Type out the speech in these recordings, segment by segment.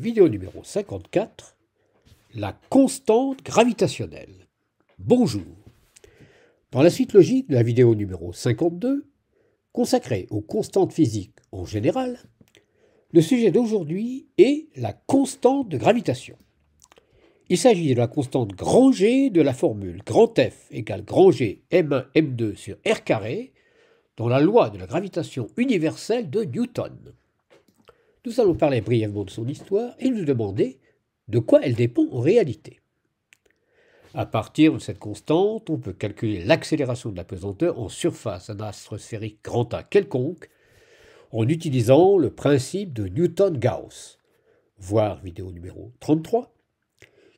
Vidéo numéro 54, la constante gravitationnelle. Bonjour. Dans la suite logique de la vidéo numéro 52, consacrée aux constantes physiques en général, le sujet d'aujourd'hui est la constante de gravitation. Il s'agit de la constante grand G de la formule grand F égale grand G M1 M2 sur R carré dans la loi de la gravitation universelle de Newton. Nous allons parler brièvement de son histoire et nous demander de quoi elle dépend en réalité. À partir de cette constante, on peut calculer l'accélération de la pesanteur en surface d'un astre sphérique grand A quelconque en utilisant le principe de Newton-Gauss, voir vidéo numéro 33,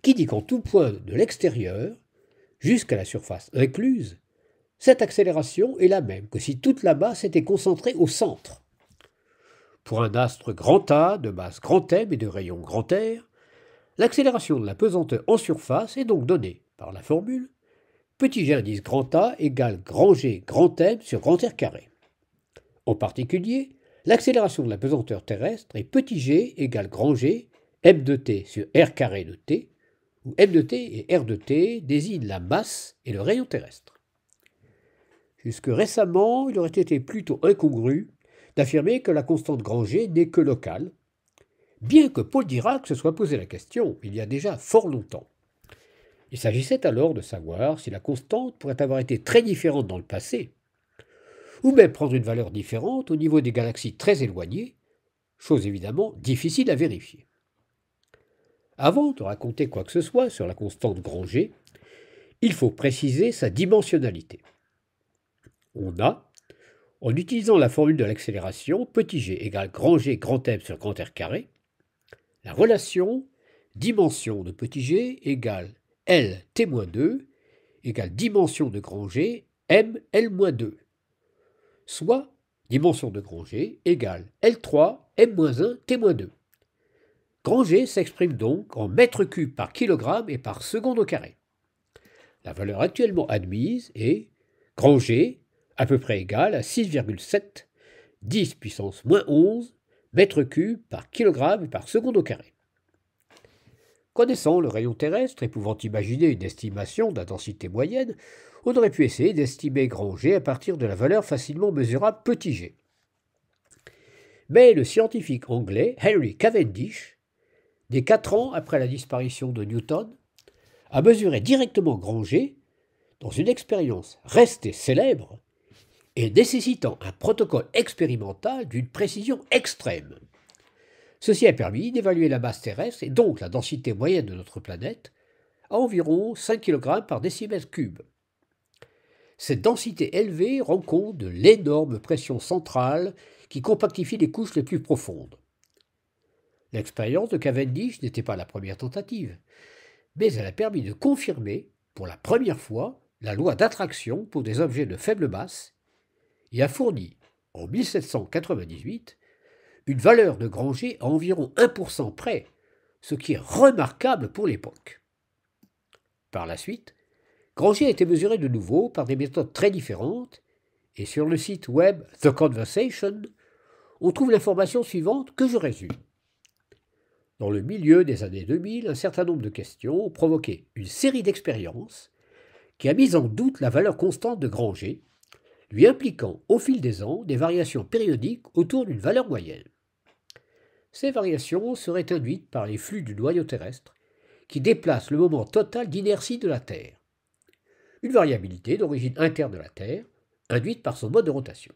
qui dit qu'en tout point de l'extérieur jusqu'à la surface incluse, cette accélération est la même que si toute la masse était concentrée au centre pour un astre grand A de masse grand M et de rayon grand R, l'accélération de la pesanteur en surface est donc donnée par la formule petit g indice grand A égale grand G grand M sur grand R carré. En particulier, l'accélération de la pesanteur terrestre est petit g égale grand G m de t sur r carré de t, où m de t et r de t désignent la masse et le rayon terrestre. Jusque récemment, il aurait été plutôt incongru d'affirmer que la constante Granger n'est que locale, bien que Paul Dirac se soit posé la question il y a déjà fort longtemps. Il s'agissait alors de savoir si la constante pourrait avoir été très différente dans le passé, ou même prendre une valeur différente au niveau des galaxies très éloignées, chose évidemment difficile à vérifier. Avant de raconter quoi que ce soit sur la constante Granger, il faut préciser sa dimensionnalité. On a, en utilisant la formule de l'accélération, petit g égale grand g grand m sur grand r carré, la relation dimension de petit g égale L t-2 égale dimension de grand G M L-2, soit dimension de grand G égale L3 M-1 t-2. Grand G s'exprime donc en mètres cubes par kilogramme et par seconde au carré. La valeur actuellement admise est grand G à peu près égal à 6,7 10 puissance moins 11 mètres cubes par kilogramme par seconde au carré. Connaissant le rayon terrestre et pouvant imaginer une estimation d'intensité moyenne, on aurait pu essayer d'estimer grand G à partir de la valeur facilement mesurable petit g. Mais le scientifique anglais Henry Cavendish, des quatre ans après la disparition de Newton, a mesuré directement grand G dans une expérience restée célèbre et nécessitant un protocole expérimental d'une précision extrême. Ceci a permis d'évaluer la masse terrestre et donc la densité moyenne de notre planète à environ 5 kg par décimètre cube. Cette densité élevée rend compte de l'énorme pression centrale qui compactifie les couches les plus profondes. L'expérience de Cavendish n'était pas la première tentative, mais elle a permis de confirmer, pour la première fois, la loi d'attraction pour des objets de faible masse et a fourni, en 1798, une valeur de Granger à environ 1% près, ce qui est remarquable pour l'époque. Par la suite, Granger a été mesuré de nouveau par des méthodes très différentes, et sur le site web The Conversation, on trouve l'information suivante que je résume. Dans le milieu des années 2000, un certain nombre de questions ont provoqué une série d'expériences qui a mis en doute la valeur constante de Granger lui impliquant au fil des ans des variations périodiques autour d'une valeur moyenne. Ces variations seraient induites par les flux du noyau terrestre qui déplacent le moment total d'inertie de la Terre, une variabilité d'origine interne de la Terre induite par son mode de rotation.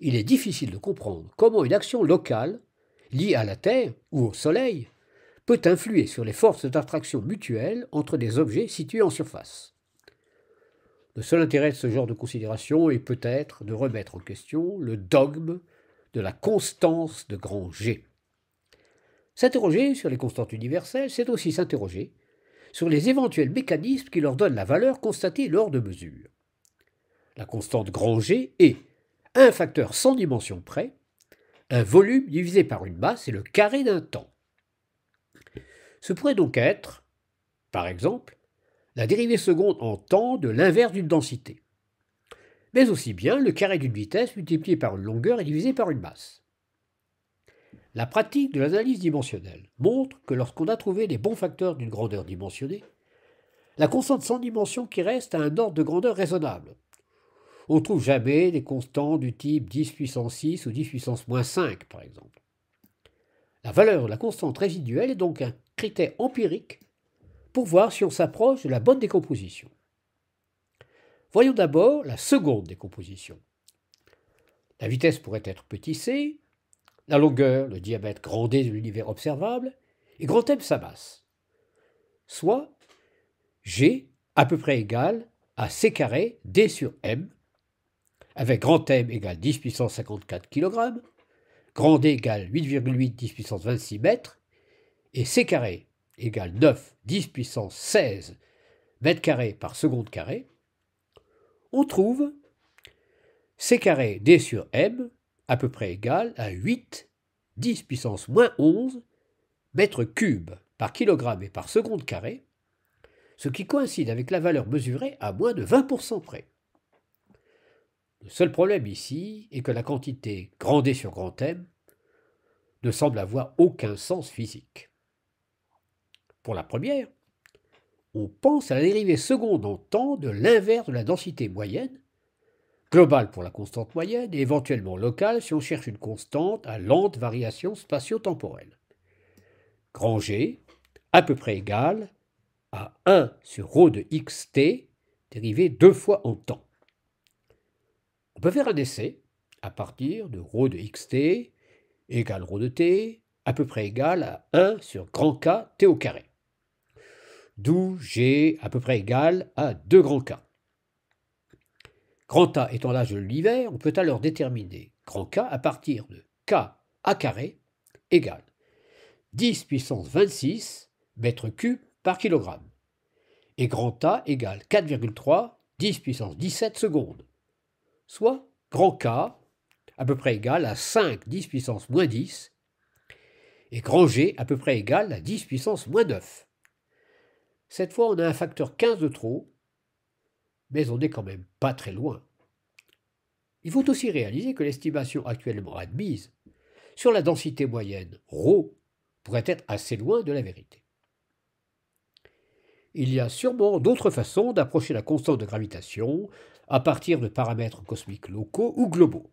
Il est difficile de comprendre comment une action locale liée à la Terre ou au Soleil peut influer sur les forces d'attraction mutuelles entre des objets situés en surface. Le seul intérêt de ce genre de considération est peut-être de remettre en question le dogme de la constance de grand G. S'interroger sur les constantes universelles, c'est aussi s'interroger sur les éventuels mécanismes qui leur donnent la valeur constatée lors de mesures. La constante grand G est, un facteur sans dimension près, un volume divisé par une masse et le carré d'un temps. Ce pourrait donc être, par exemple, la dérivée seconde en temps de l'inverse d'une densité. Mais aussi bien le carré d'une vitesse multiplié par une longueur et divisé par une masse. La pratique de l'analyse dimensionnelle montre que lorsqu'on a trouvé les bons facteurs d'une grandeur dimensionnée, la constante sans dimension qui reste a un ordre de grandeur raisonnable. On ne trouve jamais des constants du type 10 puissance 6 ou 10 puissance moins 5, par exemple. La valeur de la constante résiduelle est donc un critère empirique pour voir si on s'approche de la bonne décomposition. Voyons d'abord la seconde décomposition. La vitesse pourrait être petit c, la longueur, le diamètre grand D de l'univers observable, et grand M sa masse, soit G à peu près égal à C carré D sur M, avec grand M égale 10 puissance 54 kg, grand D égale 8,8 10 puissance 26 m, et C carré égale 9, 10 puissance 16 mètres carrés par seconde carré, on trouve C carré D sur M à peu près égal à 8, 10 puissance moins 11 mètres cubes par kilogramme et par seconde carré, ce qui coïncide avec la valeur mesurée à moins de 20% près. Le seul problème ici est que la quantité grand D sur grand M ne semble avoir aucun sens physique. Pour la première, on pense à la dérivée seconde en temps de l'inverse de la densité moyenne, globale pour la constante moyenne et éventuellement locale si on cherche une constante à lente variation spatio-temporelle. Grand G, à peu près égal à 1 sur ρ de xt, dérivé deux fois en temps. On peut faire un essai à partir de ρ de xt égale ρ de t, à peu près égal à 1 sur grand k t au carré d'où G à peu près égal à 2 grands K. Grand A étant l'âge de l'hiver, on peut alors déterminer grand K à partir de K à carré égale 10 puissance 26 mètres cubes par kilogramme. Et grand A égale 4,3 10 puissance 17 secondes. Soit grand K à peu près égal à 5 10 puissance moins 10 et grand G à peu près égal à 10 puissance moins 9. Cette fois, on a un facteur 15 de trop, mais on n'est quand même pas très loin. Il faut aussi réaliser que l'estimation actuellement admise sur la densité moyenne ρ pourrait être assez loin de la vérité. Il y a sûrement d'autres façons d'approcher la constante de gravitation à partir de paramètres cosmiques locaux ou globaux.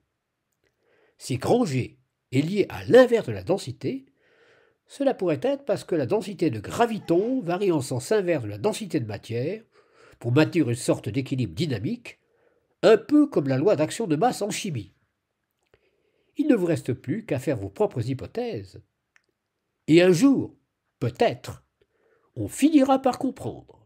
Si grand G est lié à l'inverse de la densité, cela pourrait être parce que la densité de graviton varie en sens inverse de la densité de matière, pour maintenir une sorte d'équilibre dynamique, un peu comme la loi d'action de masse en chimie. Il ne vous reste plus qu'à faire vos propres hypothèses. Et un jour, peut-être, on finira par comprendre.